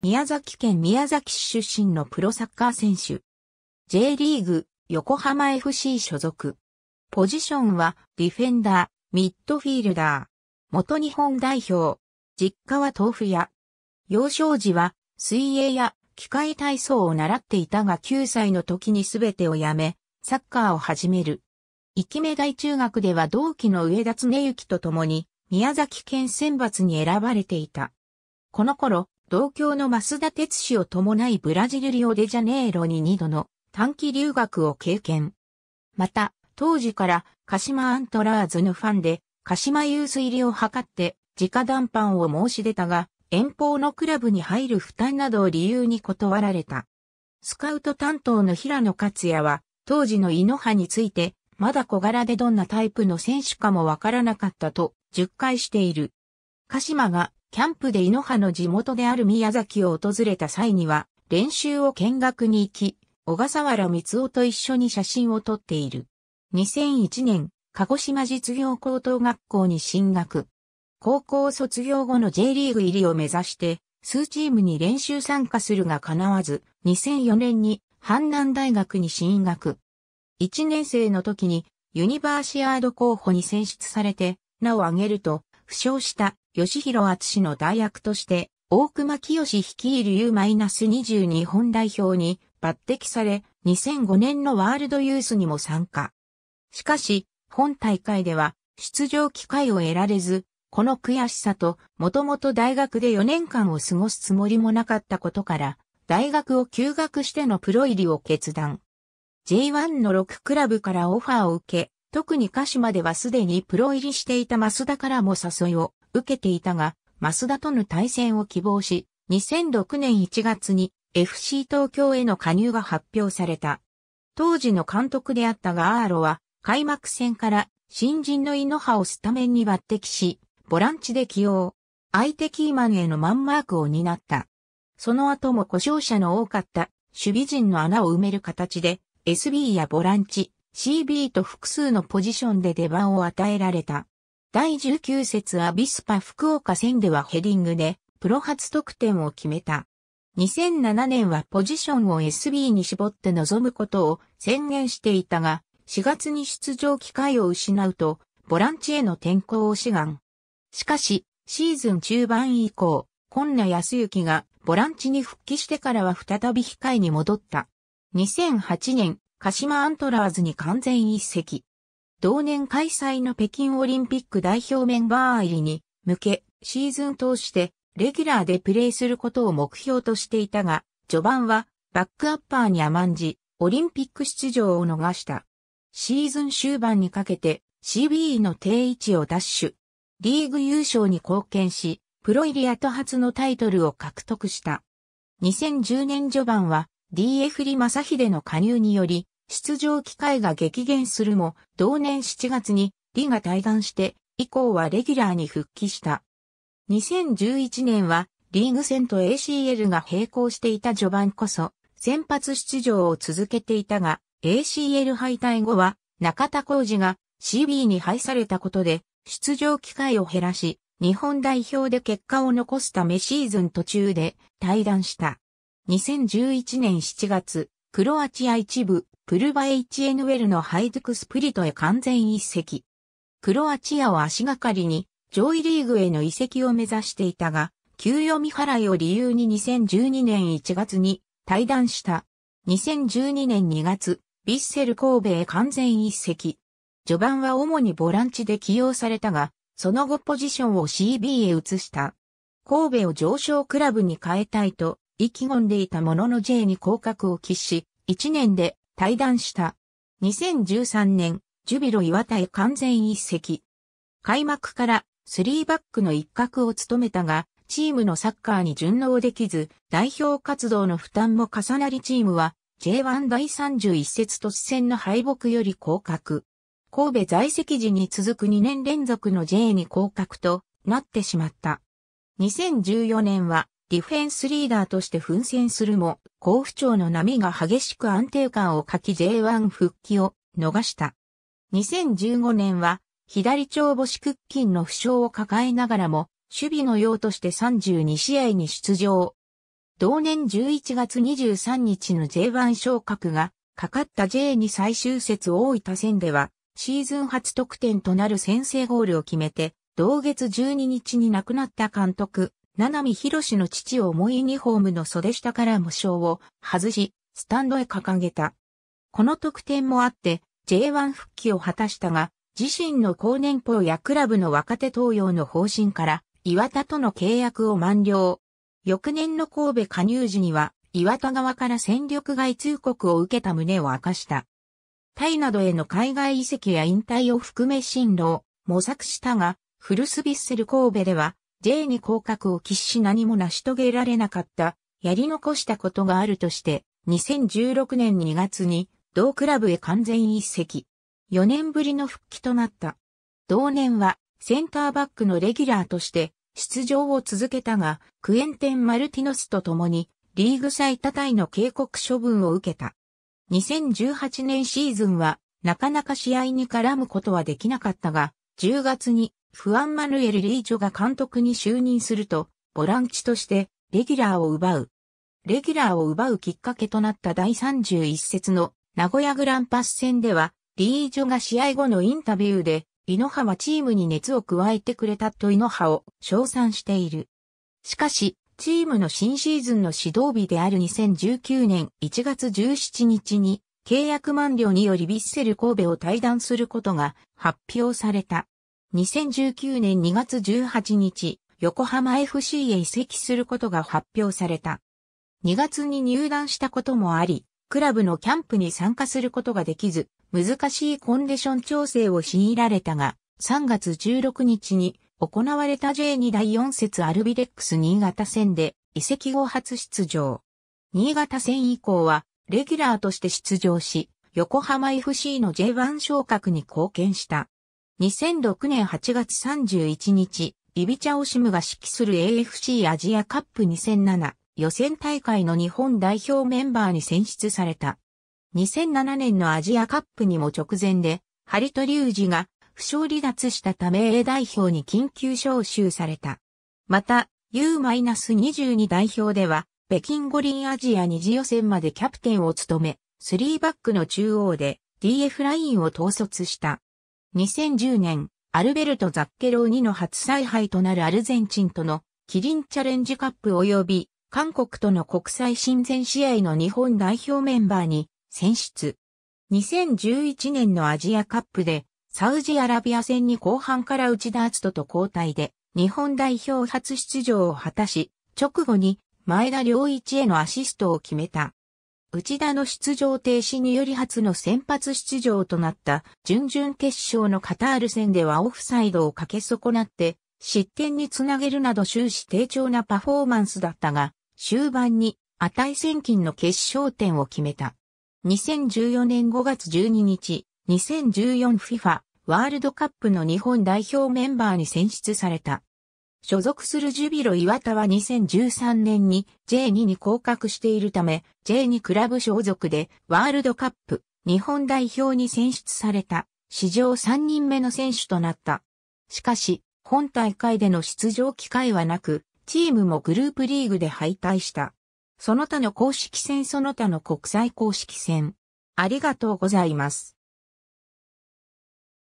宮崎県宮崎市出身のプロサッカー選手。J リーグ、横浜 FC 所属。ポジションは、ディフェンダー、ミッドフィールダー。元日本代表。実家は豆腐屋。幼少時は、水泳や機械体操を習っていたが9歳の時に全てをやめ、サッカーを始める。生き目大中学では同期の上田恒幸と共に、宮崎県選抜に選ばれていた。この頃、同郷の増田哲氏を伴いブラジルリオデジャネイロに2度の短期留学を経験。また、当時から鹿島アントラーズのファンで、鹿島ユース入りを図って、直談判を申し出たが、遠方のクラブに入る負担などを理由に断られた。スカウト担当の平野克也は、当時の井ノ葉について、まだ小柄でどんなタイプの選手かもわからなかったと、10回している。鹿島がキャンプで井ノ葉の地元である宮崎を訪れた際には、練習を見学に行き、小笠原光夫と一緒に写真を撮っている。2001年、鹿児島実業高等学校に進学。高校卒業後の J リーグ入りを目指して、数チームに練習参加するが叶わず、2004年に阪南大学に進学。1年生の時にユニバーシアード候補に選出されて、名を挙げると、負傷した義弘厚の代役として、大熊清率いる U-22 本代表に抜擢され、2005年のワールドユースにも参加。しかし、本大会では出場機会を得られず、この悔しさと、もともと大学で4年間を過ごすつもりもなかったことから、大学を休学してのプロ入りを決断。J1 の6クラブからオファーを受け、特に鹿島ではすでにプロ入りしていた増田からも誘いを受けていたが、増田との対戦を希望し、2006年1月に FC 東京への加入が発表された。当時の監督であったガアーロは、開幕戦から新人のイノハをスタメンに抜擢し、ボランチで起用。相手キーマンへのマンマークを担った。その後も故障者の多かった守備陣の穴を埋める形で SB やボランチ、CB と複数のポジションで出番を与えられた。第19節アビスパ福岡戦ではヘディングでプロ初得点を決めた。2007年はポジションを SB に絞って臨むことを宣言していたが、4月に出場機会を失うと、ボランチへの転向を志願。しかし、シーズン中盤以降、今野康之がボランチに復帰してからは再び控えに戻った。2008年、鹿島アントラーズに完全一席。同年開催の北京オリンピック代表メンバー入りに向け、シーズン通してレギュラーでプレーすることを目標としていたが、序盤はバックアッパーに甘んじ、オリンピック出場を逃した。シーズン終盤にかけて CBE の定位置を奪取。リーグ優勝に貢献し、プロイリアと初のタイトルを獲得した。2010年序盤は DF リヒデの加入により、出場機会が激減するも、同年7月にリが退団して、以降はレギュラーに復帰した。2011年は、リーグ戦と ACL が並行していた序盤こそ、先発出場を続けていたが、ACL 敗退後は、中田浩二が CB に敗されたことで、出場機会を減らし、日本代表で結果を残すためシーズン途中で退団した。2011年7月、クロアチア一部プルバ HNL のハイドクスプリトへ完全一席。クロアチアを足がかりに上位リーグへの移籍を目指していたが、給与未払いを理由に2012年1月に退団した。2012年2月、ヴィッセル神戸へ完全一席。序盤は主にボランチで起用されたが、その後ポジションを CB へ移した。神戸を上昇クラブに変えたいと意気込んでいたものの J に降格を喫し、1年で退団した。2013年、ジュビロ岩田へ完全一席。開幕からスリーバックの一角を務めたが、チームのサッカーに順応できず、代表活動の負担も重なりチームは、J1 第31節突戦の敗北より降格。神戸在籍時に続く2年連続の J に降格となってしまった。2014年はディフェンスリーダーとして奮戦するも、甲府調の波が激しく安定感を欠き J1 復帰を逃した。2015年は、左腸母子屈筋の負傷を抱えながらも、守備の用として32試合に出場。同年11月23日の J1 昇格が、かかった J2 最終節大分戦では、シーズン初得点となる先制ゴールを決めて、同月12日に亡くなった監督、七海博士の父を重いユニフォームの袖下から無償を外し、スタンドへ掲げた。この得点もあって、J1 復帰を果たしたが、自身の高年俸やクラブの若手登用の方針から、岩田との契約を満了。翌年の神戸加入時には、岩田側から戦力外通告を受けた旨を明かした。タイなどへの海外移籍や引退を含め進路を模索したが、フルスビッセル神戸では J に降格を喫し何も成し遂げられなかった、やり残したことがあるとして、2016年2月に同クラブへ完全一席。4年ぶりの復帰となった。同年はセンターバックのレギュラーとして出場を続けたが、クエンテン・マルティノスと共にリーグ最多タイの警告処分を受けた。2018年シーズンはなかなか試合に絡むことはできなかったが、10月にフアンマヌエル・リージョが監督に就任すると、ボランチとしてレギュラーを奪う。レギュラーを奪うきっかけとなった第31節の名古屋グランパス戦では、リージョが試合後のインタビューで、井ノ葉はチームに熱を加えてくれたと井ノ葉を称賛している。しかし、チームの新シーズンの指導日である2019年1月17日に、契約満了によりビッセル神戸を退団することが発表された。2019年2月18日、横浜 FC へ移籍することが発表された。2月に入団したこともあり、クラブのキャンプに参加することができず、難しいコンディション調整を強いられたが、3月16日に行われた J2 第4節アルビレックス新潟戦で移籍後初出場。新潟戦以降はレギュラーとして出場し、横浜 FC の J1 昇格に貢献した。2006年8月31日、ビビチャオシムが指揮する AFC アジアカップ2007予選大会の日本代表メンバーに選出された。2007年のアジアカップにも直前で、ハリトリュウジが負傷離脱したため A 代表に緊急招集された。また、U-22 代表では、北京五輪アジア二次予選までキャプテンを務め、3バックの中央で DF ラインを統率した。2010年、アルベルト・ザッケローニの初采配となるアルゼンチンとのキリンチャレンジカップ及び韓国との国際親善試合の日本代表メンバーに選出。2011年のアジアカップでサウジアラビア戦に後半から内田篤人と交代で日本代表初出場を果たし、直後に前田良一へのアシストを決めた。内田の出場停止により初の先発出場となった準々決勝のカタール戦ではオフサイドをかけ損なって失点につなげるなど終始低調なパフォーマンスだったが終盤に値千金の決勝点を決めた。2014年5月12日 2014FIFA ワールドカップの日本代表メンバーに選出された。所属するジュビロ岩田は2013年に J2 に降格しているため、J2 クラブ所属でワールドカップ日本代表に選出された史上3人目の選手となった。しかし、本大会での出場機会はなく、チームもグループリーグで敗退した。その他の公式戦その他の国際公式戦。ありがとうございます。